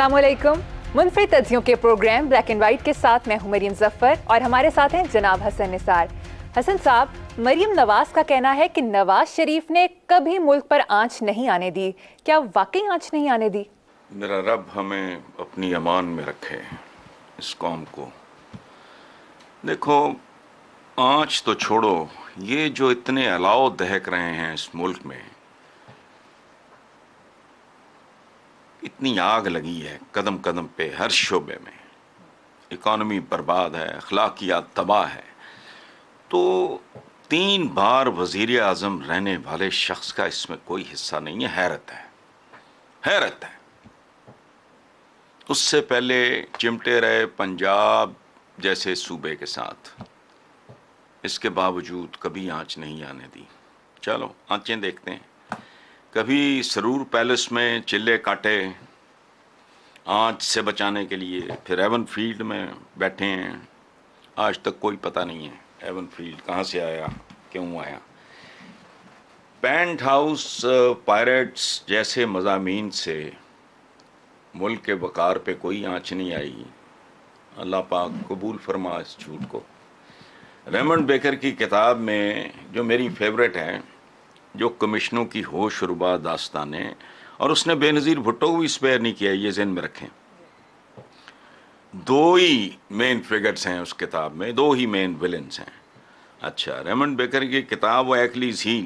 असलम मुनफरद तजियों के programme black and white के साथ मैं हूं मरीम जफ़र और हमारे साथ हैं जनाब हसन निसार हसन साहब मरीम नवाज का कहना है कि नवाज शरीफ ने कभी मुल्क पर आँच नहीं आने दी क्या वाकई आँच नहीं आने दी मेरा रब हमें अपनी अमान में रखे इस कौम को देखो आँच तो छोड़ो ये जो इतने अलाव दहक रहे हैं इस मुल्क में इतनी आग लगी है कदम कदम पे हर शोबे में इकॉनमी बर्बाद है अखलाकियात तबाह है तो तीन बार वजीर अजम रहने वाले शख्स का इसमें कोई हिस्सा नहीं है हैरत है हैरत है उससे पहले चिमटे रहे पंजाब जैसे सूबे के साथ इसके बावजूद कभी आँच नहीं आने दी चलो आँचें देखते हैं कभी सरूर पैलेस में चिल्ले काटे आँच से बचाने के लिए फिर एवन फील्ड में बैठे हैं आज तक कोई पता नहीं है एवन फील्ड कहाँ से आया क्यों आया पेंट हाउस पायरेट्स जैसे मजामी से मुल्क के वक़ार पे कोई आँच नहीं आई अल्लाह पाक कबूल फरमा इस झूठ को रेमंड बेकर की किताब में जो मेरी फेवरेट है जो कमिश्नों की हो दास्तान दास्तानें और उसने बेनज़ीर भुट्टो को भी स्पेयर नहीं किया ये जहन में रखें दो ही मेन फिगर्स हैं उस किताब में दो ही मेन विलन्स हैं अच्छा रेमंड बेकर की किताब व एक्लीज ही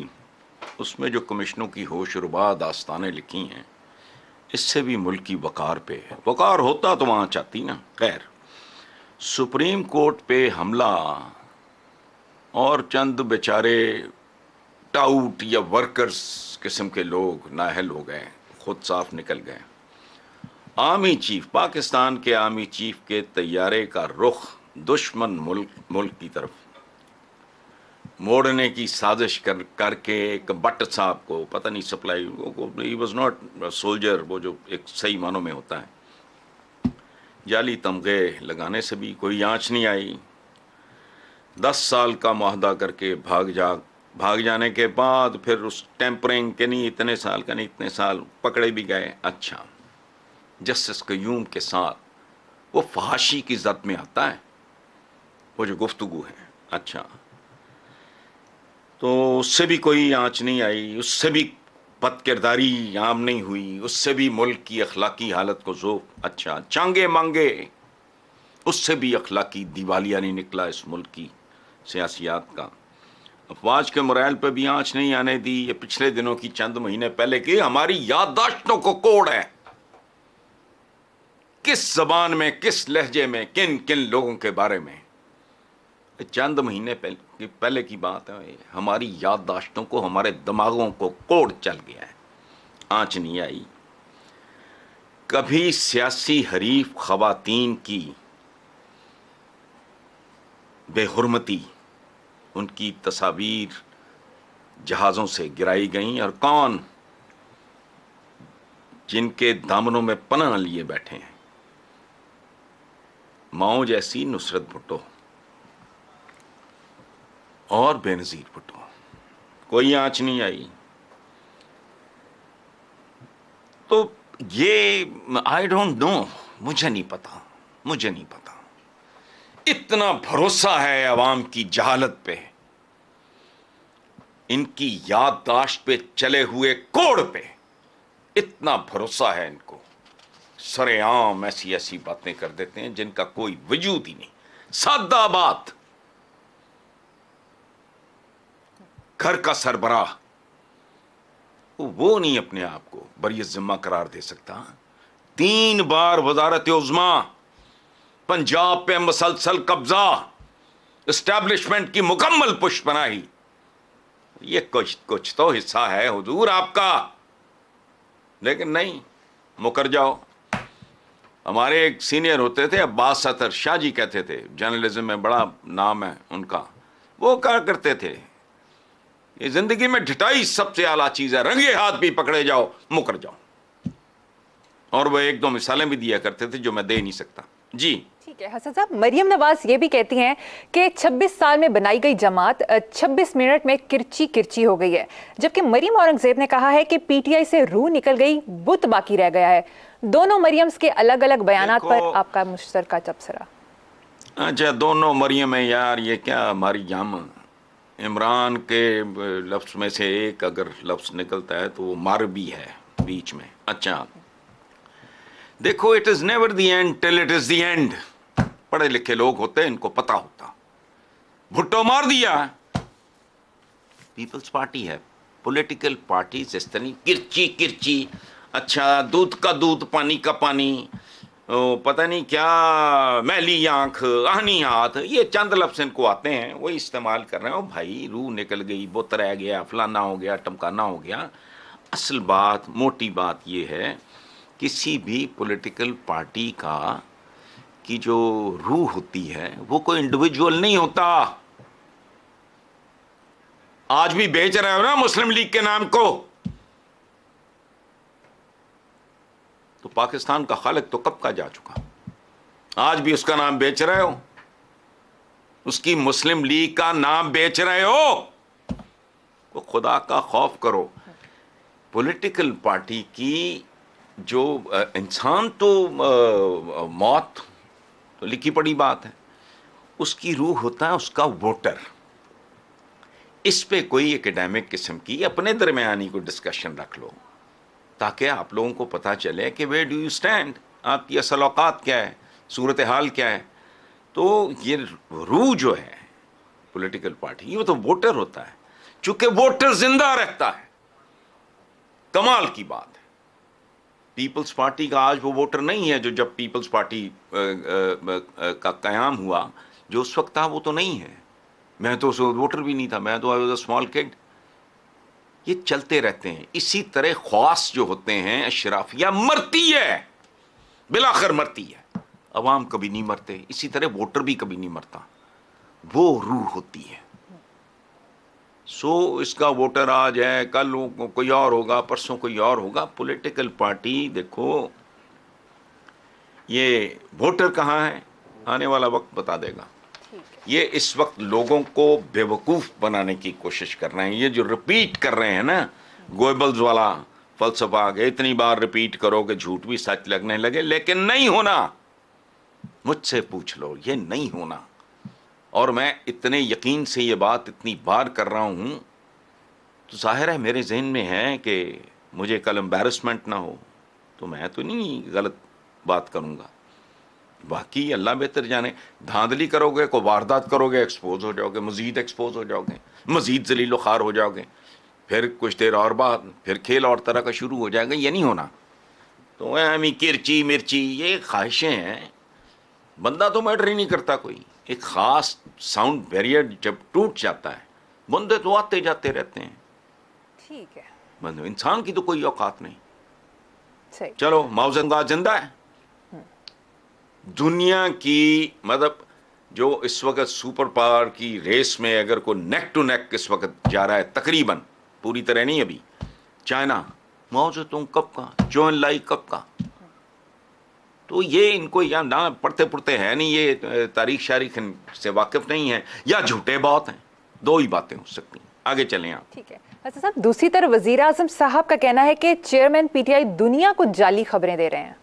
उसमें जो कमिश्नों की होशरुबा दास्तानें लिखी हैं इससे भी मुल्क की वकार पे है वकार होता तो वहाँ चाहती ना खैर सुप्रीम कोर्ट पे हमला और चंद बेचारे टाउट या वर्कर्स किस्म के लोग नाहल हो गए ख़ुद साफ निकल गए आर्मी चीफ पाकिस्तान के आर्मी चीफ के तैयारे का रुख दुश्मन मुल्क मुल्क की तरफ मोड़ने की साजिश कर करके एक बट साहब को पता नहीं सप्लाई वो ही वॉज नॉट सोल्जर वो जो एक सही मानों में होता है जाली तमगे लगाने से भी कोई आँच नहीं आई दस साल का माहदा करके भाग जाग भाग जाने के बाद फिर उस टेम्परिंग के नहीं इतने साल का नहीं इतने साल पकड़े भी गए अच्छा जस्टिस क्यूम के साथ वो फहाशी की जद में आता है वो जो गुफ्तगु है अच्छा तो उससे भी कोई आँच नहीं आई उससे भी बदकिरदारी आम नहीं हुई उससे भी मुल्क की अखलाकी हालत को जो अच्छा चांगे मांगे उससे भी अखलाकी दिवालिया नहीं निकला इस मुल्क की सियासियात का अफवाज के मोरल पे भी आंच नहीं आने दी ये पिछले दिनों की चंद महीने पहले की हमारी याददाश्तों को कोड़ है किस जबान में किस लहजे में किन किन लोगों के बारे में चंद महीने पहले पहले की बात है हमारी याददाश्तों को हमारे दिमागों को कोड़ चल गया है आँच नहीं आई कभी सियासी हरीफ खवातीन की बेहरमती उनकी तस्वीर जहाज़ों से गिराई गईं और कौन जिनके दामनों में पना लिए बैठे हैं माओ जैसी नुसरत भुट्टो और बेनज़ीर भुट्टो कोई आँच नहीं आई तो ये आई डोंट नो मुझे नहीं पता मुझे नहीं पता कितना भरोसा है अवाम की जहालत पे इनकी याददाश्त पे चले हुए कोड़ पे इतना भरोसा है इनको सरेआम ऐसी ऐसी बातें कर देते हैं जिनका कोई वजूद ही नहीं सादा बात घर का सरबराह वो नहीं अपने आप को बरी जिम्मा करार दे सकता तीन बार वजारत उजमा पंजाब पे मुसलसल कब्जा इस्टेब्लिशमेंट की मुकम्मल पुष्ट बनाई ये कुछ कुछ तो हिस्सा है हुजूर आपका लेकिन नहीं मुकर जाओ हमारे एक सीनियर होते थे अब्बास सतर शाह जी कहते थे जर्नलिज्म में बड़ा नाम है उनका वो क्या करते थे ये जिंदगी में ढिटाई सबसे आला चीज़ है रंगे हाथ भी पकड़े जाओ मुकर जाओ और वह एक दो मिसालें भी दिया करते थे जो मैं दे नहीं सकता जी ठीक है हसन साहब मरियम नवाज ये भी कहती हैं कि 26 साल में बनाई गई जमात 26 मिनट में किरची किरची हो गई है जबकि मरियम औरंगजेब ने कहा है कि पीटीआई से रूह निकल गई बुत बाकी रह गया है दोनों मरियम्स के अलग अलग बयान पर आपका मुश्तर का तबसरा अच्छा दोनों मरियम है यार ये क्या हमारी जाम इमरान के लफ्स में से एक अगर लफ्स निकलता है तो वो मर भी है बीच में अच्छा देखो it is never the end till it is the end पढ़े लिखे लोग होते इनको पता होता भुट्टो मार दिया पीपल्स पार्टी है पॉलिटिकल पार्टी इस तरह किरची किरची अच्छा दूध का दूध पानी का पानी ओ, पता नहीं क्या मैली आंख आहनी हाथ ये चंद लफ्स इनको आते हैं वही इस्तेमाल कर रहे हैं भाई रूह निकल गई बुत रह गया फलाना हो गया टमकाना हो गया असल बात मोटी बात ये है किसी भी पॉलिटिकल पार्टी का की जो रूह होती है वो कोई इंडिविजुअल नहीं होता आज भी बेच रहे हो ना मुस्लिम लीग के नाम को तो पाकिस्तान का खालक तो कब का जा चुका आज भी उसका नाम बेच रहे हो उसकी मुस्लिम लीग का नाम बेच रहे हो तो खुदा का खौफ करो पॉलिटिकल पार्टी की जो इंसान तो मौत तो लिखी पड़ी बात है उसकी रूह होता है उसका वोटर इस पे कोई एकेडमिक किस्म की अपने दरमियानी को डिस्कशन रख लो ताकि आप लोगों को पता चले कि वे डू यू स्टैंड आपकी असल अवकात क्या है सूरत हाल क्या है तो ये रू जो है पॉलिटिकल पार्टी ये तो वोटर होता है चूंकि वोटर जिंदा रहता है कमाल की बात है पीपल्स पार्टी का आज वो वोटर नहीं है जो जब पीपल्स पार्टी का क्याम हुआ जो उस वक्त था वो तो नहीं है मैं तो उस वोटर भी नहीं था मैं तो I was a small kid ये चलते रहते हैं इसी तरह ख्वास जो होते हैं अशराफिया मरती है बिलाखर मरती है अवाम कभी नहीं मरते इसी तरह वोटर भी कभी नहीं मरता वो रूह होती है सो इसका वोटर आज है कल कोई और होगा परसों कोई और होगा पॉलिटिकल पार्टी देखो ये वोटर कहाँ है आने वाला वक्त बता देगा ये इस वक्त लोगों को बेवकूफ़ बनाने की कोशिश कर रहे हैं ये जो रिपीट कर रहे हैं ना गोयबल्स वाला फलसफा आगे इतनी बार रिपीट करो कि झूठ भी सच लगने लगे लेकिन नहीं होना मुझसे पूछ लो ये नहीं होना और मैं इतने यकीन से ये बात इतनी बार कर रहा हूँ तो ज़ाहिर है मेरे जहन में है कि मुझे कल एम्बेरसमेंट ना हो तो मैं तो नहीं गलत बात करूँगा बाकी अल्लाह बेहतर जाने धांधली करोगे को वारदात करोगे एक्सपोज हो जाओगे मज़ीद एक्सपोज हो जाओगे मज़ीद जलील खार हो जाओगे फिर कुछ देर और बाद फिर खेल और तरह का शुरू हो जाएगा ये नहीं होना तो एमी किरची मिर्ची ये ख्वाहिशें हैं बंदा तो मैटर ही नहीं करता कोई एक ख़ास साउंड बैरियर जब टूट जाता है बंदे तो आते जाते रहते हैं ठीक है बंदे इंसान की तो कोई औकात नहीं चलो माओजंदा जिंदा है हम्म। दुनिया की मतलब जो इस वक्त सुपर पावर की रेस में अगर कोई नेक टू नेक इस वक्त जा रहा है तकरीबन पूरी तरह नहीं अभी चाइना माओ तुम कब का जो लाई कब का तो ये इनको या ना पढ़ते पढ़ते हैं नहीं ये तारीख शारीख से वाकिफ नहीं है या झूठे बहुत हैं दो ही बातें हो सकती हैं आगे चलें आप ठीक है अच्छा साहब दूसरी तरफ वजी अजम साहब का कहना है कि चेयरमैन पीटीआई दुनिया को जाली खबरें दे रहे हैं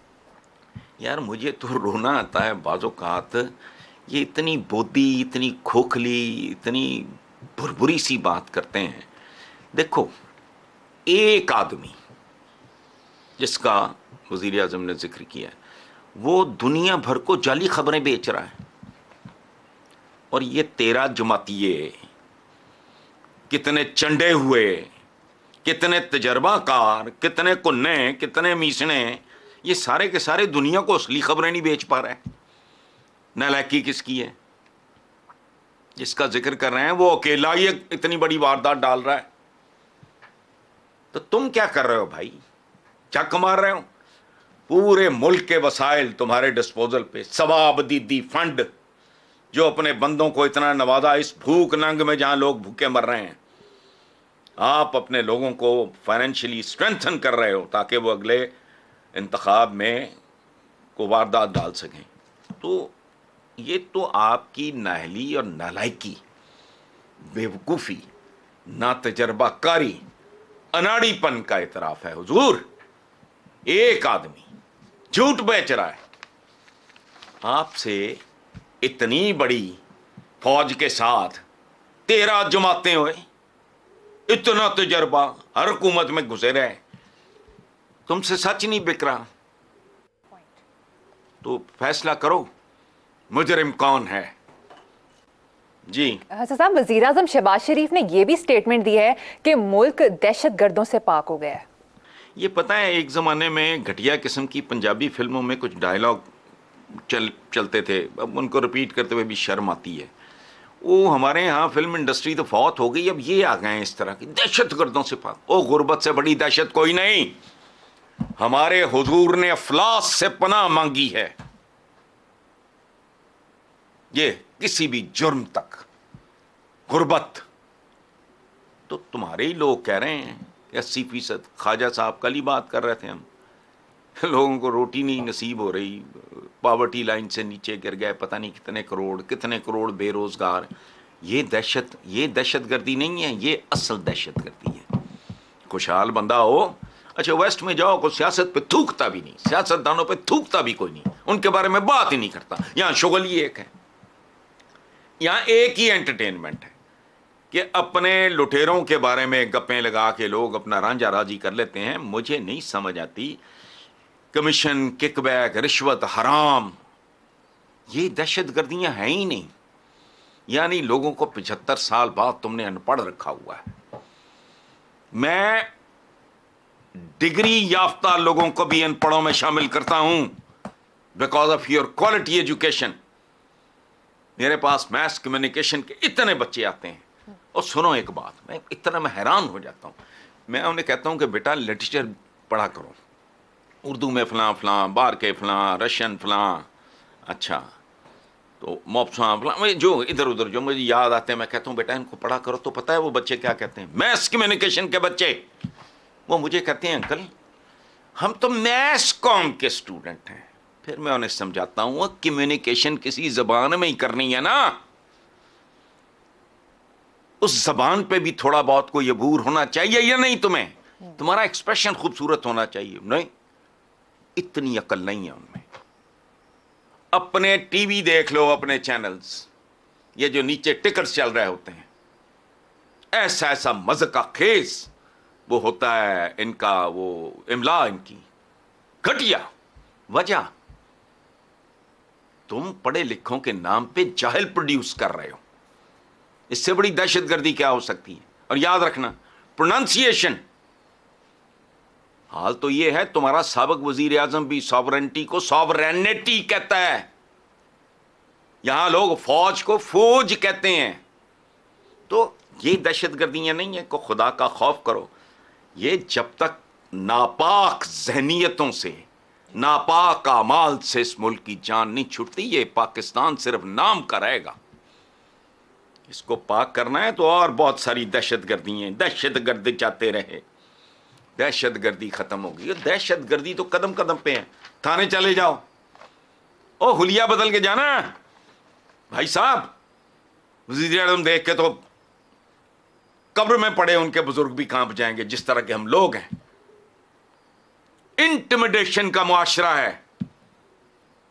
यार मुझे तो रोना आता है बाज़ात ये इतनी बोदी इतनी खोखली इतनी भुरभुरी सी बात करते हैं देखो एक आदमी जिसका वजीर अजम ने जिक्र किया है वो दुनिया भर को जाली खबरें बेच रहा है और ये तेरा जमातिए कितने चंडे हुए कितने तजर्बाकार कितने कुन्ने कितने मीसने ये सारे के सारे दुनिया को असली खबरें नहीं बेच पा रहे नलायकी किसकी है जिसका जिक्र कर रहे हैं वो अकेला ही इतनी बड़ी वारदात डाल रहा है तो तुम क्या कर रहे हो भाई क्या कमा रहे हो पूरे मुल्क के वसाइल तुम्हारे डिस्पोजल पे सवाबदीदी फंड जो अपने बंदों को इतना नवाजा इस भूख नंग में जहाँ लोग भूखे मर रहे हैं आप अपने लोगों को फाइनेंशियली स्ट्रेंथन कर रहे हो ताकि वो अगले इंतखब में को वारदात डाल सकें तो ये तो आपकी नाहली और नालायकी बेवकूफ़ी ना तजर्बाकारी अनाड़ीपन का इतराफ़ है हजूर एक आदमी झूठ बेच रहा है आपसे इतनी बड़ी फौज के साथ तेरह जमाते हुए इतना तजर्बा हर हुकूमत में घुसे रहे तुमसे सच नहीं बिक रहा तो फैसला करो मुजरिम कौन है जी साहब वजीर अजम शहबाज शरीफ ने यह भी स्टेटमेंट दी है कि मुल्क दहशत गर्दों से पाक हो गया है ये पता है एक ज़माने में घटिया किस्म की पंजाबी फिल्मों में कुछ डायलॉग चल चलते थे अब उनको रिपीट करते हुए भी शर्म आती है वो हमारे यहाँ फिल्म इंडस्ट्री तो फौत हो गई अब ये आ गए हैं इस तरह की दहशत गर्दों से पाक ओ गुर्बत से बड़ी दहशत कोई नहीं हमारे हजूर ने अफलास से पनाह मांगी है ये किसी भी जुर्म तक गुर्बत तो तुम्हारे ही लोग कह रहे हैं अस्सी फीसद ख्वाजा साहब कल ही बात कर रहे थे हम लोगों को रोटी नहीं नसीब हो रही पावर्टी लाइन से नीचे गिर गए पता नहीं कितने करोड़ कितने करोड़ बेरोज़गार ये दहशत ये दहशत गर्दी नहीं है ये असल दहशत गर्दी है खुशहाल बंदा हो अच्छा वेस्ट में जाओ को सियासत पे थूकता भी नहीं सियासतदानों पे थूकता भी कोई नहीं उनके बारे में बात ही नहीं करता यहाँ शुगल ही एक है यहाँ एक ही एंटरटेनमेंट है कि अपने लुटेरों के बारे में गप्पें लगा के लोग अपना रांझा राजी कर लेते हैं मुझे नहीं समझ आती कमीशन किकबैक रिश्वत हराम ये दहशत गर्दियां हैं ही नहीं यानी लोगों को पिछहत्तर साल बाद तुमने अनपढ़ रखा हुआ है मैं डिग्री याफ्ता लोगों को भी अनपढ़ों में शामिल करता हूं because of your quality education मेरे पास मैथ्स कम्युनिकेशन के इतने बच्चे आते हैं और सुनो एक बात मैं इतना मैं हैरान हो जाता हूँ मैं उन्हें कहता हूँ कि बेटा लिटरेचर पढ़ा करो उर्दू में फलां फलां बार के फलां रशियन फलां अच्छा तो मोपसा फ़लाँ जो इधर उधर जो मुझे याद आते हैं मैं कहता हूँ बेटा इनको पढ़ा करो तो पता है वो बच्चे क्या कहते हैं मैथ्स कम्युनिकेशन के बच्चे वो मुझे कहते हैं अंकल हम तो मैथ्स कॉम के स्टूडेंट हैं फिर मैं उन्हें समझाता हूँ कम्युनिकेशन किसी ज़बान में ही करनी है ना उस जबान पे भी थोड़ा बहुत कोई अबूर होना चाहिए या नहीं तुम्हें तुम्हारा एक्सप्रेशन खूबसूरत होना चाहिए नहीं इतनी अकल नहीं है उनमें अपने टीवी देख लो अपने चैनल्स ये जो नीचे टिकट्स चल रहे होते हैं ऐसा ऐसा मज का खेस वो होता है इनका वो इमला इनकी घटिया वजह तुम पढ़े लिखों के नाम पे जाहिल प्रोड्यूस कर रहे हो इससे बड़ी दहशत गर्दी क्या हो सकती है और याद रखना प्रोनाउंसिएशन हाल तो यह है तुम्हारा सबक वजीर आजम भी सॉवरेंटी को सॉवरेनिटी कहता है यहां लोग फौज को फौज कहते हैं तो ये दहशत गर्दियां नहीं है को खुदा का खौफ करो ये जब तक नापाक जहनीतों से नापाक आमाल से इस मुल्क की जान नहीं छुटती ये पाकिस्तान सिर्फ नाम का रहेगा इसको पाक करना है तो और बहुत सारी दहशत गर्दी हैं दहशत गर्द जाते रहे दहशत गर्दी ख़त्म हो गई दहशत गर्दी तो कदम कदम पे है थाने चले जाओ ओ हुलिया बदल के जाना भाई साहब वजीर अजम देख के तो कब्र में पड़े उनके बुजुर्ग भी कांप जाएंगे जिस तरह के हम लोग हैं इंटमिडेशन का मुआशरा है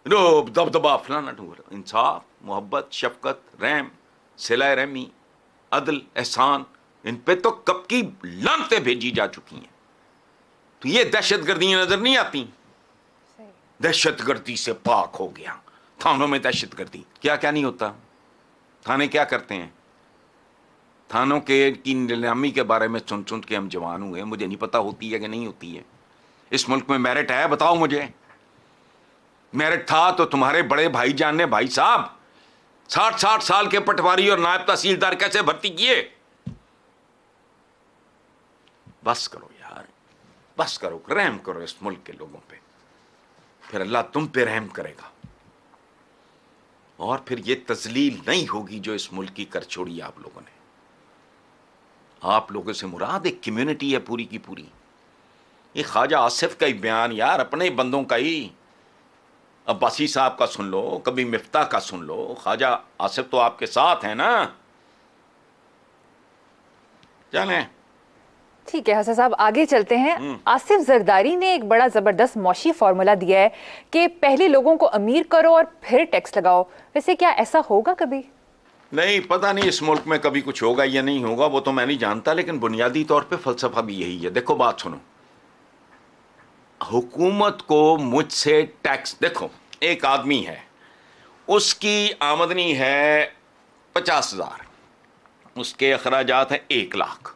रोब दबदबा फलाना ढूंढ इंसाफ मोहब्बत शफकत रैम सिला रहमी अदल एहसान इन पे तो कब की लानते भेजी जा चुकी हैं तो ये दहशत गर्दियाँ नज़र नहीं आती दहशत गर्दी से पाक हो गया थानों में दहशत गर्दी क्या क्या नहीं होता थाने क्या करते हैं थानों के की नीलामी के बारे में सुन सुन के हम जवान हुए मुझे नहीं पता होती है कि नहीं होती है इस मुल्क में मेरिट है बताओ मुझे मेरिट था तो तुम्हारे बड़े भाईजान ने भाई साहब साठ साठ साल के पटवारी और नायब तहसीलदार कैसे भर्ती किए बस करो यार बस करो रहम करो इस मुल्क के लोगों पे फिर अल्लाह तुम पे रहम करेगा और फिर ये तजलील नहीं होगी जो इस मुल्क की कर छोड़ी आप लोगों ने आप लोगों से मुराद एक कम्युनिटी है पूरी की पूरी ये ख्वाजा आसिफ का ही बयान यार अपने बंदों का ही अब्बासी साहब का सुन लो कभी मिफ्ता का सुन लो ख्वाजा आसिफ तो आपके साथ है ना चले ठीक है हसन साहब आगे चलते हैं हम्म। आसिफ जरदारी ने एक बड़ा ज़बरदस्त मौशी फार्मूला दिया है कि पहले लोगों को अमीर करो और फिर टैक्स लगाओ वैसे क्या ऐसा होगा कभी नहीं पता नहीं इस मुल्क में कभी कुछ होगा या नहीं होगा वो तो मैं नहीं जानता लेकिन बुनियादी तौर पे फलसफा भी यही है देखो बात सुनो हुकूमत को मुझसे टैक्स देखो एक आदमी है उसकी आमदनी है पचास हज़ार उसके अखराज हैं एक लाख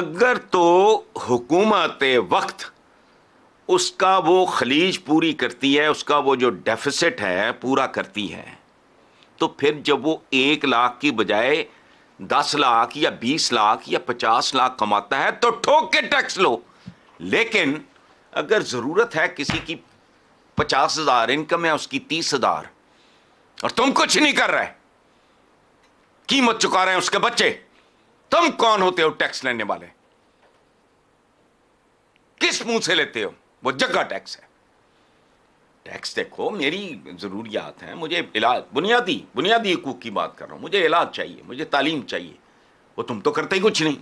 अगर तो हुकूमत वक्त उसका वो खलीज पूरी करती है उसका वो जो डेफिसिट है पूरा करती है तो फिर जब वो एक लाख की बजाय दस लाख या बीस लाख या पचास लाख कमाता है तो ठोक के टैक्स लो लेकिन अगर ज़रूरत है किसी की पचास हज़ार इनकम है उसकी तीस हज़ार और तुम कुछ नहीं कर रहे कीमत चुका रहे हैं उसके बच्चे तुम कौन होते हो टैक्स लेने वाले किस मुंह से लेते हो वो जगह टैक्स है टैक्स देखो मेरी ज़रूरियात है मुझे इलाज बुनियादी बुनियादी हकूक की बात कर रहा हूं मुझे इलाज चाहिए मुझे तालीम चाहिए वो तुम तो करते ही कुछ नहीं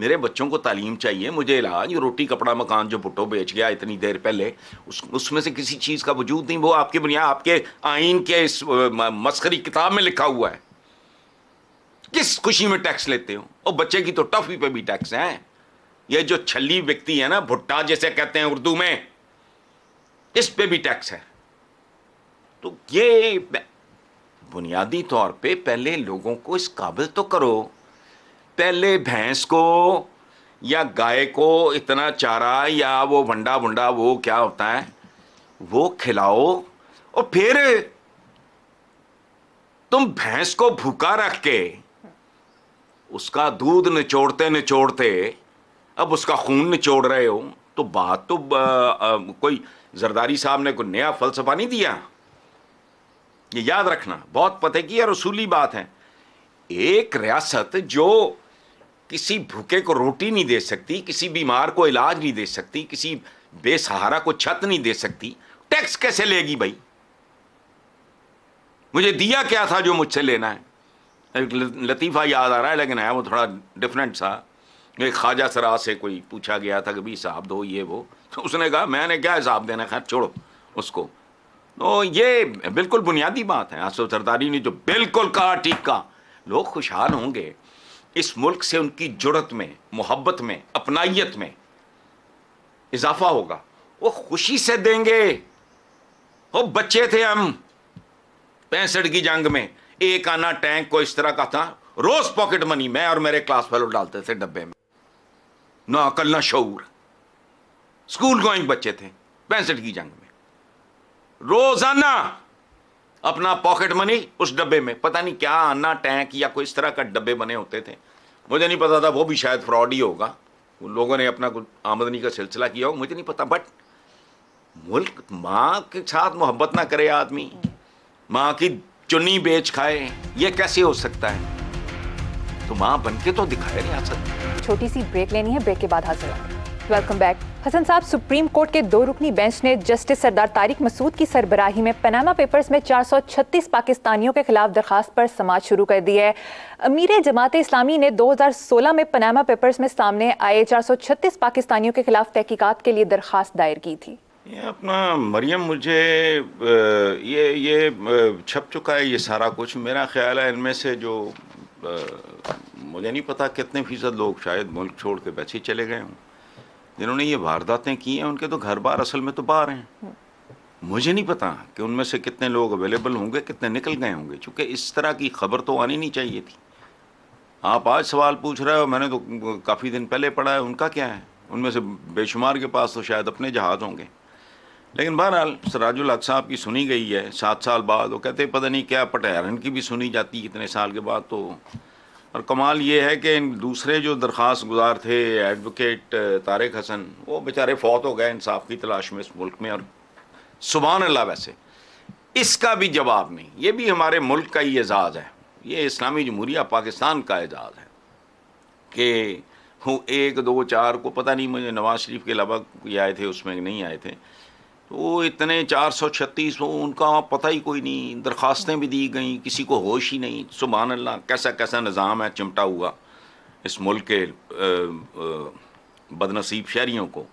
मेरे बच्चों को तालीम चाहिए मुझे इलाज रोटी कपड़ा मकान जो भुट्टो बेच गया इतनी देर पहले उस उसमें से किसी चीज़ का वजूद नहीं वो आपके बुनियाद आपके आइन के इस मस्करी किताब में लिखा हुआ है किस खुशी में टैक्स लेते हो और बच्चे की तो टफी पे भी टैक्स हैं ये जो छली व्यक्ति है ना भुट्टा जैसे कहते हैं उर्दू में इस पे भी टैक्स है तो ये बुनियादी तौर पर पहले लोगों को इस काबिल तो करो पहले भैंस को या गाय को इतना चारा या वो वंडा वंडा वो क्या होता है वो खिलाओ और फिर तुम भैंस को भूखा रख के उसका दूध निचोड़ते निचोड़ते अब उसका खून निचोड़ रहे हो तो बात तो आ, आ, कोई जरदारी साहब ने कोई नया फलसफा नहीं दिया ये याद रखना बहुत पते की और रसूली बात है एक रियासत जो किसी भूखे को रोटी नहीं दे सकती किसी बीमार को इलाज नहीं दे सकती किसी बेसहारा को छत नहीं दे सकती टैक्स कैसे लेगी भाई मुझे दिया क्या था जो मुझसे लेना है एक लतीफ़ा याद आ रहा है लेकिन है वो थोड़ा डिफरेंट सा एक ख्वाजा सरा से कोई पूछा गया था कि भाई हिसाब दो ये वो तो उसने कहा मैंने क्या हिसाब देना खैर छोड़ो उसको तो ये बिल्कुल बुनियादी बात है आसफ सरदारी ने जो बिल्कुल कहा ठीक कहा लोग खुशहाल होंगे इस मुल्क से उनकी जुड़त में मोहब्बत में अपनाइत में इजाफा होगा वो खुशी से देंगे वो बच्चे थे हम पैंसठ की जंग में एक आना टैंक को इस तरह का था रोज पॉकेट मनी मैं और मेरे क्लास फेलो डालते थे डब्बे में ना अकल ना शूर स्कूल गोइंग बच्चे थे पैंसठ की जंग में रोजाना अपना पॉकेट मनी उस डब्बे में पता नहीं क्या आना टैंक या कोई इस तरह का डब्बे बने होते थे मुझे नहीं पता था वो भी शायद फ्रॉड ही होगा उन लोगों ने अपना कुछ आमदनी का सिलसिला किया हो मुझे नहीं पता बट मुल्क माँ के साथ मोहब्बत ना करे आदमी माँ की चुन्नी बेच खाए ये कैसे हो सकता है तो माँ बन के तो दिखाए सकता छोटी सी ब्रेक लेनी है ब्रेक के बाद हाजिर वेलकम बैक हसन साहब सुप्रीम कोर्ट के दो रुकनी बेंच ने जस्टिस सरदार तारिक मसूद की सरबराही में पनामा पेपर्स में 436 पाकिस्तानियों के खिलाफ दरखास्त पर समाज शुरू कर दी है अमीर जमात इस्लामी ने 2016 में पनामा पेपर्स में सामने आए 436 पाकिस्तानियों के खिलाफ तहकीकात के लिए दरखास्त दायर की थी ये अपना मरियम मुझे ये ये छप चुका है ये सारा कुछ मेरा ख्याल है इनमें से जो मुझे नहीं पता कितने फ़ीसद लोग शायद मुल्क छोड़ के बैठे चले गए जिन्होंने ये वारदातें की हैं उनके तो घर बार असल में तो बाहर हैं मुझे नहीं पता कि उनमें से कितने लोग अवेलेबल होंगे कितने निकल गए होंगे चूंकि इस तरह की खबर तो आनी नहीं चाहिए थी आप आज सवाल पूछ रहे हो मैंने तो काफ़ी दिन पहले पढ़ा है उनका क्या है उनमें से बेशुमार के पास तो शायद अपने जहाज होंगे लेकिन बहरहाल सराजुल हक साहब की सुनी गई है सात साल बाद वो कहते पता नहीं क्या पटहरन की भी सुनी जाती है इतने साल के बाद तो और कमाल ये है कि दूसरे जो दरख्वास गुजार थे एडवोकेट तारक हसन वो बेचारे फौत हो गए इंसाफ की तलाश में इस मुल्क में और सुबह अल्लाह वैसे इसका भी जवाब नहीं ये भी हमारे मुल्क का ही एजाज़ है ये इस्लामी जमहूरिया पाकिस्तान का एजाज़ है कि एक दो चार को पता नहीं मुझे नवाज़ शरीफ के अलावा आए थे उसमें नहीं आए थे तो वो इतने चार सौ छत्तीस हो उनका पता ही कोई नहीं दरख्वास्तें भी दी गई किसी को होश ही नहीं सुबह अल्लाह कैसा कैसा निज़ाम है चिमटा हुआ इस मुल्क के बदनसीब शहरीों को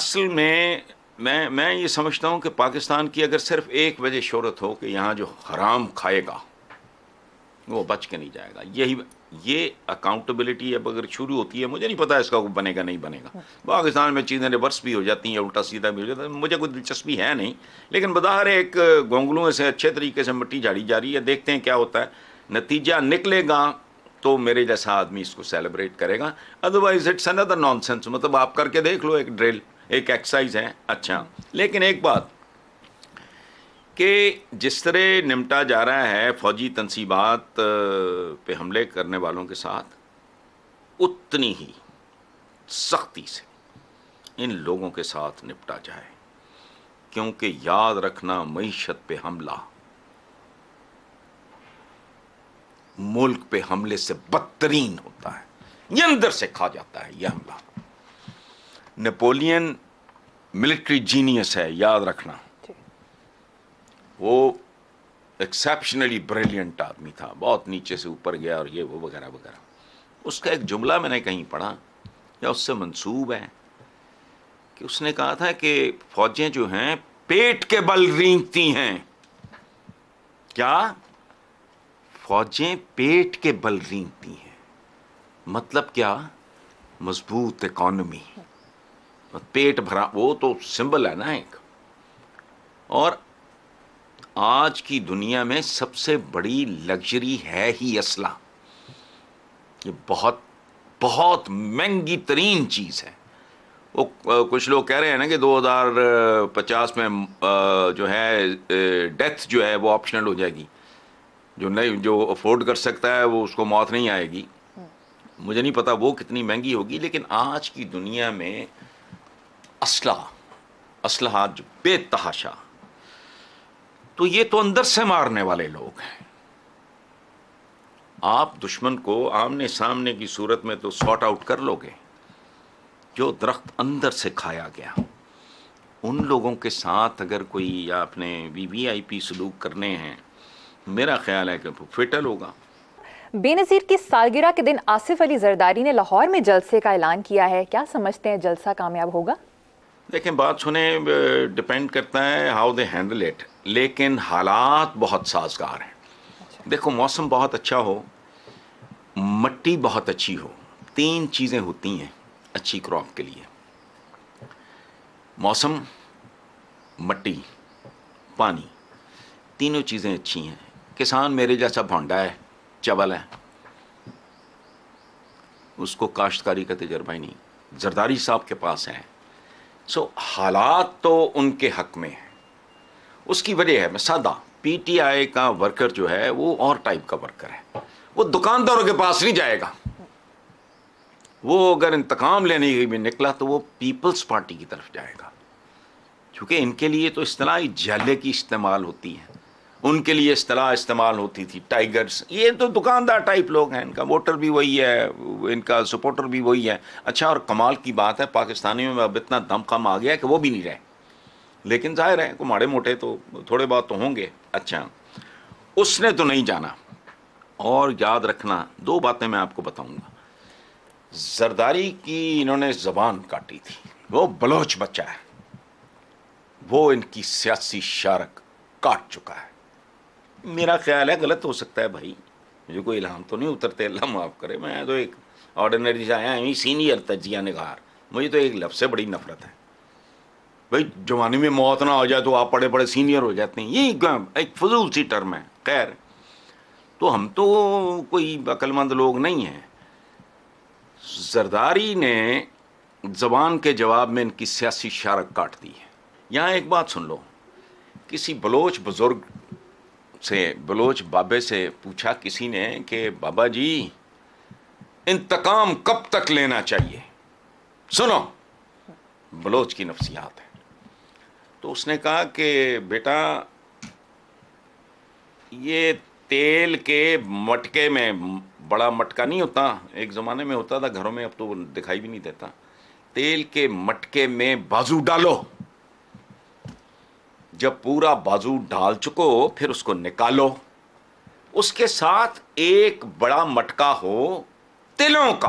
असल में मैं मैं ये समझता हूँ कि पाकिस्तान की अगर सिर्फ एक वजह शहरत हो कि यहाँ जो हराम खाएगा वो बच के नहीं जाएगा यही ये अकाउंटेबिलिटी अब अगर शुरू होती है मुझे नहीं पता इसका बनेगा नहीं बनेगा पाकिस्तान में चीज़ें रिवर्स भी हो जाती हैं उल्टा सीधा भी हो जाता है मुझे कोई दिलचस्पी है नहीं लेकिन बदाहर एक गोंगलू से अच्छे तरीके से मिट्टी झाड़ी जा रही है देखते हैं क्या होता है नतीजा निकलेगा तो मेरे जैसा आदमी इसको सेलिब्रेट करेगा अदरवाइज इट्स अनदर नॉन मतलब आप करके देख लो एक ड्रिल एक एक्सरसाइज है अच्छा लेकिन एक बात कि जिस तरह निपटा जा रहा है फौजी तनसीबात पे हमले करने वालों के साथ उतनी ही सख्ती से इन लोगों के साथ निपटा जाए क्योंकि याद रखना मीशत पे हमला मुल्क पे हमले से बदतरीन होता है ये अंदर से खा जाता है यह हमला नेपोलियन मिलिट्री जीनियस है याद रखना वो एक्सेप्शनली ब्रिलियंट आदमी था बहुत नीचे से ऊपर गया और ये वो वगैरह वगैरह उसका एक जुमला मैंने कहीं पढ़ा या उससे मंसूब है कि उसने कहा था कि फौजें जो हैं पेट के बल रींगती हैं क्या फौजें पेट के बल रींगती हैं मतलब क्या मजबूत इकॉनमी पेट भरा वो तो सिंबल है ना एक और आज की दुनिया में सबसे बड़ी लग्जरी है ही असला ये बहुत बहुत महंगी तरीन चीज़ है वो कुछ लोग कह रहे हैं ना कि 2050 में जो है डेथ जो है वो ऑप्शनल हो जाएगी जो नहीं जो अफोर्ड कर सकता है वो उसको मौत नहीं आएगी मुझे नहीं पता वो कितनी महंगी होगी लेकिन आज की दुनिया में असला असलाहत जो बेतहाशा तो ये तो अंदर से मारने वाले लोग हैं आप दुश्मन को आमने सामने की सूरत में तो सॉर्ट आउट कर लोगे जो दरख्त अंदर से खाया गया उन लोगों के साथ अगर कोई आपने वी वी आई पी सलूक करने हैं मेरा ख्याल है कि फिटल होगा बेनज़ीर की सालगिरह के दिन आसिफ अली जरदारी ने लाहौर में जलसे का ऐलान किया है क्या समझते हैं जलसा कामयाब होगा देखें बात सुने डिपेंड करता है हाउ दे हैंडल इट लेकिन हालात बहुत साजगार हैं देखो मौसम बहुत अच्छा हो मट्टी बहुत अच्छी हो तीन चीज़ें होती हैं अच्छी क्रॉप के लिए मौसम मट्टी पानी तीनों चीज़ें अच्छी हैं किसान मेरे जैसा भोंडा है चबल है उसको काश्तकारी का तजर्बा ही नहीं जरदारी साहब के पास हैं सो हालात तो उनके हक में हैं उसकी वजह है मैं सादा पीटीआई का वर्कर जो है वो और टाइप का वर्कर है वो दुकानदारों के पास नहीं जाएगा वो अगर इंतकाम लेने के भी निकला तो वो पीपल्स पार्टी की तरफ जाएगा क्योंकि इनके लिए तो असलाह जले की इस्तेमाल होती है उनके लिए असलाह इस्तेमाल होती थी टाइगर्स ये तो दुकानदार टाइप लोग हैं इनका वोटर भी वही है इनका सपोर्टर भी वही है अच्छा और कमाल की बात है पाकिस्तानियों में अब इतना कम आ गया है कि वो भी नहीं रहे लेकिन जाहिर है कुमाड़े मोटे तो थोड़े बहुत तो होंगे अच्छा उसने तो नहीं जाना और याद रखना दो बातें मैं आपको बताऊंगा जरदारी की इन्होंने ज़बान काटी थी वो बलोच बच्चा है वो इनकी सियासी शारक काट चुका है मेरा ख्याल है गलत हो सकता है भाई मुझे कोई इलाम तो नहीं उतरते अल्लाह माफ़ करे मैं तो एक ऑर्डिनरी से आया सीनियर तजिया निगार मुझे तो एक लफ्ज़ से बड़ी नफरत है भाई जवानी में मौत ना हो जाए तो आप बड़े बड़े सीनियर हो जाते हैं ये एक फजूल सी टर्म है खैर तो हम तो कोई अक्लमंद लोग नहीं हैं जरदारी ने जबान के जवाब में इनकी सियासी शारक काट दी है यहाँ एक बात सुन लो किसी बलोच बुज़ुर्ग से बलोच बाबे से पूछा किसी ने कि बाबा जी इंतकाम कब तक लेना चाहिए सुनो बलोच की नफसियात है तो उसने कहा कि बेटा ये तेल के मटके में बड़ा मटका नहीं होता एक ज़माने में होता था घरों में अब तो दिखाई भी नहीं देता तेल के मटके में बाजू डालो जब पूरा बाजू डाल चुको फिर उसको निकालो उसके साथ एक बड़ा मटका हो तिलों का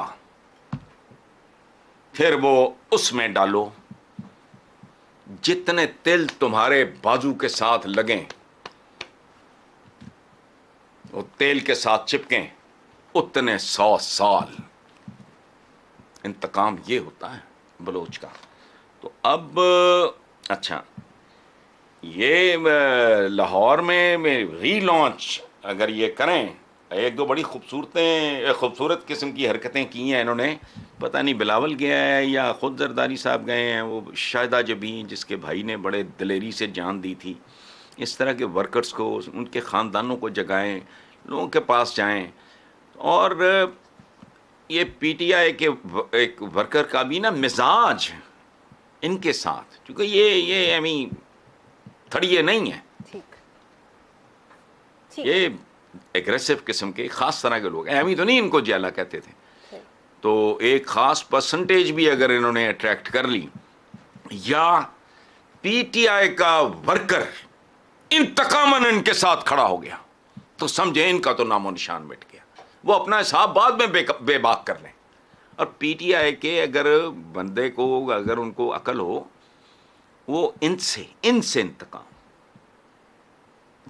फिर वो उसमें डालो जितने तिल तुम्हारे बाजू के साथ लगें वो तेल के साथ चिपकें उतने सौ साल इंतकाम ये होता है बलोच का तो अब अच्छा ये लाहौर में री लॉन्च अगर ये करें एक दो बड़ी खूबसूरतें खूबसूरत किस्म की हरकतें की हैं इन्होंने पता नहीं बिलावल गया है या ख़ुद जरदारी साहब गए हैं वो शाहिदा जबीन जिसके भाई ने बड़े दलेरी से जान दी थी इस तरह के वर्कर्स को उनके ख़ानदानों को जगाएं लोगों के पास जाएं और ये पीटीआई के एक वर्कर का भी ना मिजाज इनके साथ क्योंकि ये ये आई मीन थड़िए नहीं है ठीक, ठीक। ये एग्रेसिव किस्म के ख़ास तरह के लोग अहमी तो नहीं इनको जैला कहते थे तो एक ख़ास परसेंटेज भी अगर इन्होंने अट्रैक्ट कर ली या पीटीआई का वर्कर तकामन इनके साथ खड़ा हो गया तो समझे इनका तो नामो निशान मिट गया वो अपना हिसाब बाद में बेबाक कर लें और पीटीआई के अगर बंदे को अगर उनको अकल हो वो इनसे इनसे इंतकाम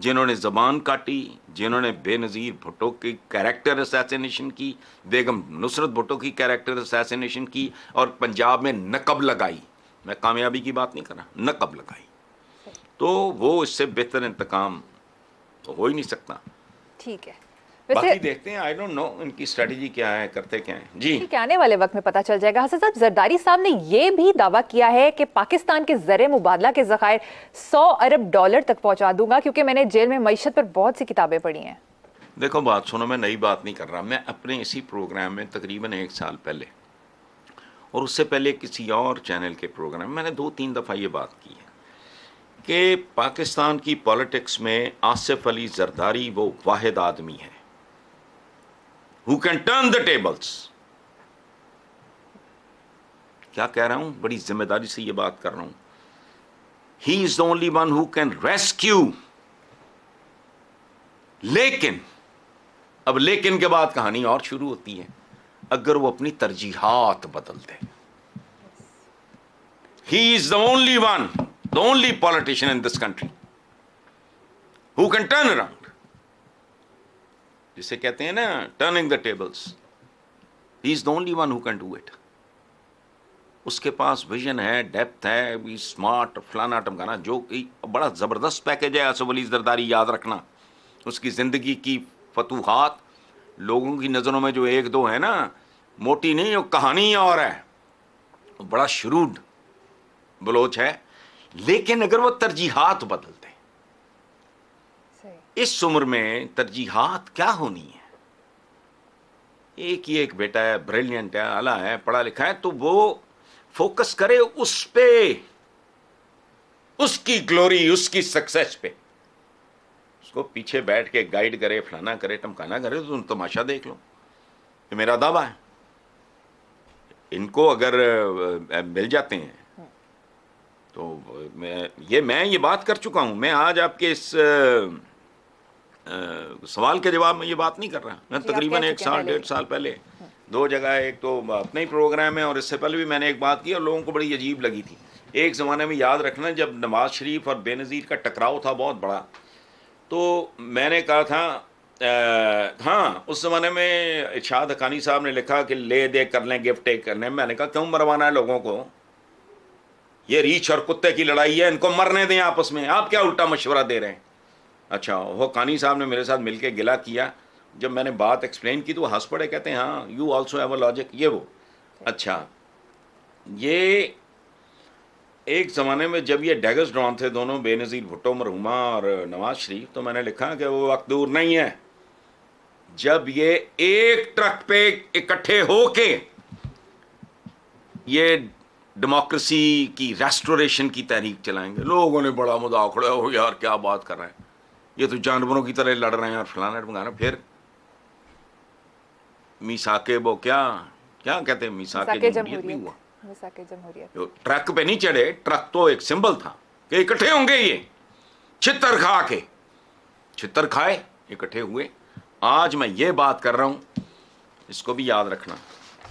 जिन्होंने जबान काटी जिन्होंने बेनज़ीर भुट्टो की कैरेक्टर असैसिनेशन की बेगम नुसरत भुट्टो की कैरेक्टर असैसिनेशन की और पंजाब में नकब लगाई मैं कामयाबी की बात नहीं कर रहा नकब लगाई तो वो इससे बेहतर इंतकाम तो हो ही नहीं सकता ठीक है बाकी देखते हैं आई डोंट नो इनकी स्ट्रेटजी क्या है करते क्या है जी ठीक आने वाले वक्त में पता चल जाएगा हसन साहब जरदारी साहब ने यह भी दावा किया है कि पाकिस्तान के जर मुबादला के जखायर सौ अरब डॉलर तक पहुंचा दूंगा क्योंकि मैंने जेल में मीशत पर बहुत सी किताबें पढ़ी हैं देखो बात सुनो मैं नई बात नहीं कर रहा मैं अपने इसी प्रोग्राम में तकरीबन एक साल पहले और उससे पहले किसी और चैनल के प्रोग्राम में मैंने दो तीन दफ़ा ये बात की है कि पाकिस्तान की पॉलिटिक्स में आसिफ अली जरदारी वो वाहिद आदमी है who can turn the tables क्या कह रहा हूं बड़ी जिम्मेदारी से यह बात कर रहा हूं he is the only one who can rescue लेकिन अब लेकिन के बाद कहानी और शुरू होती है अगर वो अपनी तरजीहात बदल दे he is the only one the only politician in this country who can turn around जिसे कहते हैं ना turning the tables he is the only one who can do it उसके पास विजन है डेप्थ है स्मार्ट फलाना टमकाना जो कि बड़ा ज़बरदस्त पैकेज है असफ अली जरदारी याद रखना उसकी ज़िंदगी की फतूहत लोगों की नज़रों में जो एक दो है ना मोटी नहीं वो कहानी और है बड़ा शुरू बलोच है लेकिन अगर वो तरजीहत बदल इस उम्र में तरजीहत क्या होनी है एक ही एक बेटा है ब्रिलियंट है आला है पढ़ा लिखा है तो वो फोकस करे उस पे उसकी ग्लोरी उसकी सक्सेस पे उसको पीछे बैठ के गाइड करे फलाना करे टमकाना करे तो तमाशा देख लो ये मेरा दावा है इनको अगर मिल जाते हैं तो मैं ये मैं ये बात कर चुका हूं मैं आज आपके इस सवाल के जवाब में ये बात नहीं कर रहा मैं तकरीबन एक साल डेढ़ साल पहले दो जगह एक तो अपने ही प्रोग्राम है और इससे पहले भी मैंने एक बात की और लोगों को बड़ी अजीब लगी थी एक ज़माने में याद रखना जब नवाज शरीफ और बेनज़ीर का टकराव था बहुत बड़ा तो मैंने कहा था आ, हाँ उस ज़माने में इशाद हकानी साहब ने लिखा कि ले दे कर लें गिफ्ट टेक कर लें मैंने कहा क्यों मरवाना है लोगों को ये रीछ और कुत्ते की लड़ाई है इनको मरने दें आपस में आप क्या उल्टा मशवरा दे रहे हैं अच्छा वो कानी साहब ने मेरे साथ मिलके गिला किया जब मैंने बात एक्सप्लेन की तो हंस पड़े कहते हैं हाँ you also have a logic ये वो अच्छा ये एक ज़माने में जब ये डैगस ड्रॉन थे दोनों बेनज़ीर भुट्टो मरहुमा और नवाज शरीफ तो मैंने लिखा कि वो वक्त दूर नहीं है जब ये एक ट्रक पे इकट्ठे होके ये डेमोक्रेसी की रेस्टोरेशन की तहरीक चलाएंगे लोगों ने बड़ा मजाक उड़ाया हो यार क्या बात कर रहे हैं ये तो जानवरों की तरह लड़ रहे हैं और फलाना ढमकाना फिर मिसाके वो क्या क्या कहते हैं मिसाके जमहूरियत भी हुआ मिसाके जमहूरियत ट्रक पे नहीं चढ़े ट्रक तो एक सिंबल था कि इकट्ठे होंगे ये छितर खा के छितर खाए इकट्ठे हुए आज मैं ये बात कर रहा हूँ इसको भी याद रखना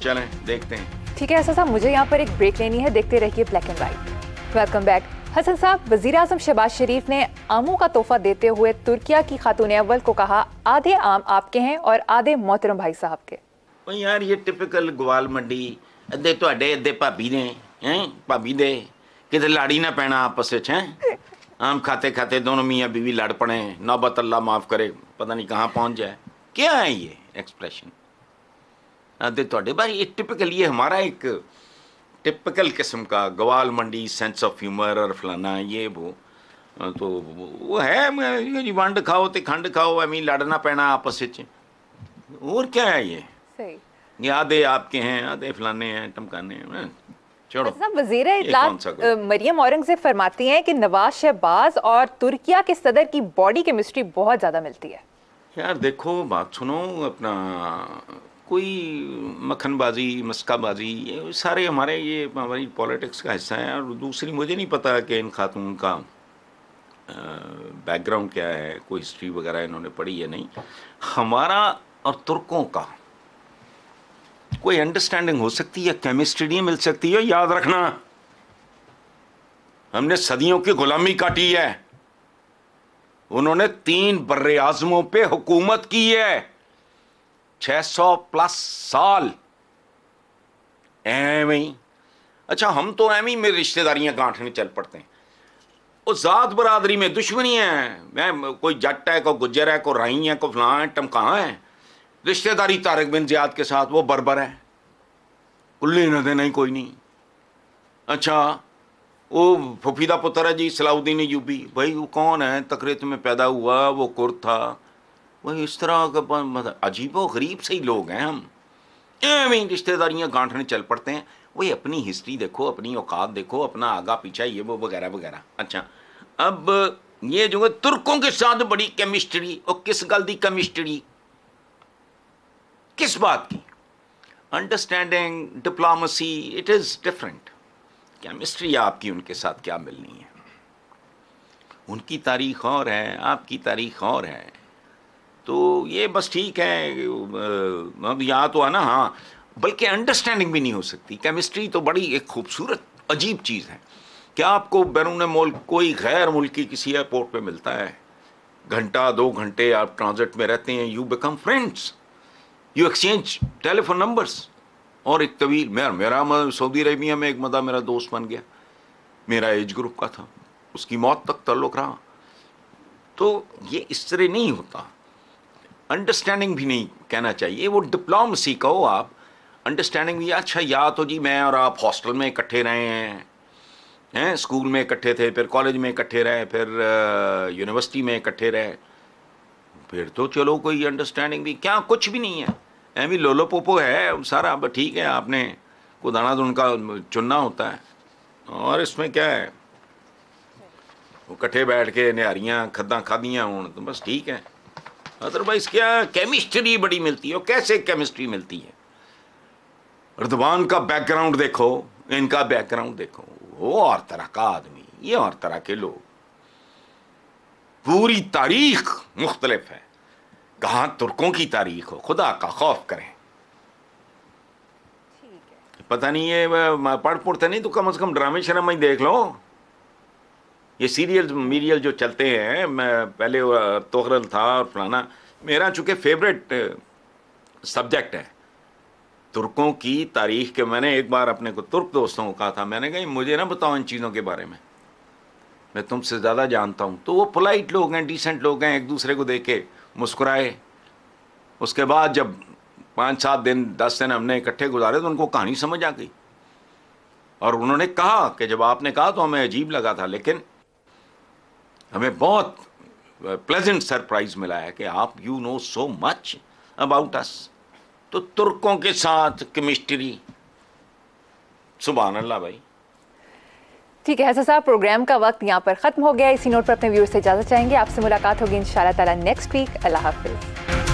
चलें देखते हैं ठीक है ऐसा साहब मुझे यहाँ पर एक ब्रेक लेनी है देखते रहिए black and white welcome back Hassan Sahab वजीर अजम शहबाज शरीफ ने आमों का तोहफा देते हुए तुर्किया की खातून अव्वल को कहा आधे आम आपके हैं और आधे मोहतरम भाई साहब के यार ये टिपिकल ग्वाल मंडी अद्धे तो अड्डे अद्धे भाभी ने भाभी दे कि लाड़ी ना पैना आपस में हैं आम खाते खाते दोनों मियाँ बीवी लड़ पड़े नौबत अल्लाह माफ करे पता नहीं कहाँ पहुँच जाए क्या है ये एक्सप्रेशन अद्धे तो भाई ये टिपिकल हमारा एक टिपिकल किस्म का Gawalmandi sense of humour और फलाना ये वो तो वो है जी वंड खाओ तो खंड खाओ एवं लड़ना पैना आपस और क्या है ये सही ये आधे आपके हैं आधे फलाने हैं टमकाने हैं छोड़ो अच्छा, वजीर मरियम औरंगजेब फरमाती हैं कि नवाज शहबाज और तुर्किया के सदर की बॉडी केमिस्ट्री बहुत ज़्यादा मिलती है यार देखो बात सुनो अपना कोई मक्खनबाजी मस्काबाजी ये सारे हमारे ये हमारी पॉलिटिक्स का हिस्सा है और दूसरी मुझे नहीं पता कि इन खातून का बैकग्राउंड क्या है कोई हिस्ट्री वगैरह इन्होंने पढ़ी है नहीं हमारा और तुर्कों का कोई अंडरस्टैंडिंग हो सकती है केमिस्ट्री नहीं मिल सकती है याद रखना हमने सदियों की गुलामी काटी है उन्होंने तीन बर्रे आजमों पे हुकूमत की है 600 प्लस साल एवें ही अच्छा हम तो एवें ही रिश्तेदारियां रिश्तेदारियाँ गांठने चल पड़ते हैं वो ज़ात बरदरी में दुश्मनी है मैं कोई जट है कोई गुजर है कोई राई है को फलां है टमका है रिश्तेदारी तारक बिन जियाद के साथ वो बरबर है कुल्ले न दे नहीं कोई नहीं अच्छा वो फुफी का पुत्र है जी सलाउद्दीन यूबी भाई वो कौन है तकरीत में पैदा हुआ वो कुर्द था वही इस तरह का मतलब अजीबो गरीब से ही लोग हैं हम एवं रिश्तेदारियाँ गांठने चल पड़ते हैं वही अपनी हिस्ट्री देखो अपनी औकात देखो अपना आगा पीछा ये वो वगैरह वगैरह अच्छा अब ये जो है तुर्कों के साथ बड़ी केमिस्ट्री और किस गल की केमिस्ट्री किस बात की understanding diplomacy it is different chemistry आपकी उनके साथ क्या मिलनी है उनकी तारीख और है आपकी तारीख और है तो ये बस ठीक है यहाँ तो आना हाँ बल्कि अंडरस्टैंडिंग भी नहीं हो सकती केमिस्ट्री तो बड़ी एक खूबसूरत अजीब चीज़ है क्या आपको बैरून मुल्क कोई गैर मुल्की किसी एयरपोर्ट पे मिलता है घंटा दो घंटे आप ट्रांजिट में रहते हैं you become friends you exchange telephone numbers और एक तवील मैं मेरा सऊदी अरेबिया में एक मदा मेरा दोस्त बन गया मेरा एज ग्रुप का था उसकी मौत तक तल्लुक रहा तो ये इस तरह नहीं होता अंडरस्टैंडिंग भी नहीं कहना चाहिए वो डिप्लोमेसी कहो आप अंडरस्टैंडिंग भी अच्छा या तो जी मैं और आप हॉस्टल में इकट्ठे रहे हैं हैं स्कूल में इकट्ठे थे फिर कॉलेज में इकट्ठे रहे फिर यूनिवर्सिटी में इकट्ठे रहे फिर तो चलो कोई अंडरस्टैंडिंग भी क्या कुछ भी नहीं है एम भी लोलो पोपो है सारा अब ठीक है आपने को दाना तो उनका चुनना होता है और इसमें क्या है वो कट्ठे बैठ के नारियाँ खद्दा खादियाँ हो तो बस ठीक है अदरवाइज क्या केमिस्ट्री बड़ी मिलती है कैसे केमिस्ट्री मिलती है रदवान का बैकग्राउंड देखो इनका बैकग्राउंड देखो वो और तरह का आदमी ये और तरह के लोग पूरी तारीख मुख्तलिफ है कहा तुर्कों की तारीख हो खुदा का खौफ करें पता नहीं ये पढ़ पुढ़ते तो नहीं तो कम अज कम ड्रामे शर्मा ही देख लो ये सीरियल मीरियल जो चलते हैं मैं पहले तोहरल था और फलाना मेरा चूँकि फेवरेट सब्जेक्ट है तुर्कों की तारीख के मैंने एक बार अपने को तुर्क दोस्तों को कहा था मैंने कहा मुझे ना बताओ इन चीज़ों के बारे में मैं तुमसे ज़्यादा जानता हूँ तो वो पोलाइट लोग हैं डिसेंट लोग हैं एक दूसरे को देख के मुस्कुराए उसके बाद जब पाँच सात दिन दस दिन हमने इकट्ठे गुजारे तो उनको कहानी समझ आ गई और उन्होंने कहा कि जब आपने कहा तो हमें अजीब लगा था लेकिन हमें बहुत प्लेजेंट सरप्राइज मिला है कि आप you know so much about us तो तुर्कों के साथ केमिस्ट्री सुबह अल्लाह भाई ठीक है ऐसा साहब प्रोग्राम का वक्त यहाँ पर ख़त्म हो गया इसी नोट पर अपने व्यूअर्स से इजाज़त चाहेंगे आपसे मुलाकात होगी इन ताला नेक्स्ट वीक अल्लाह हाफिज़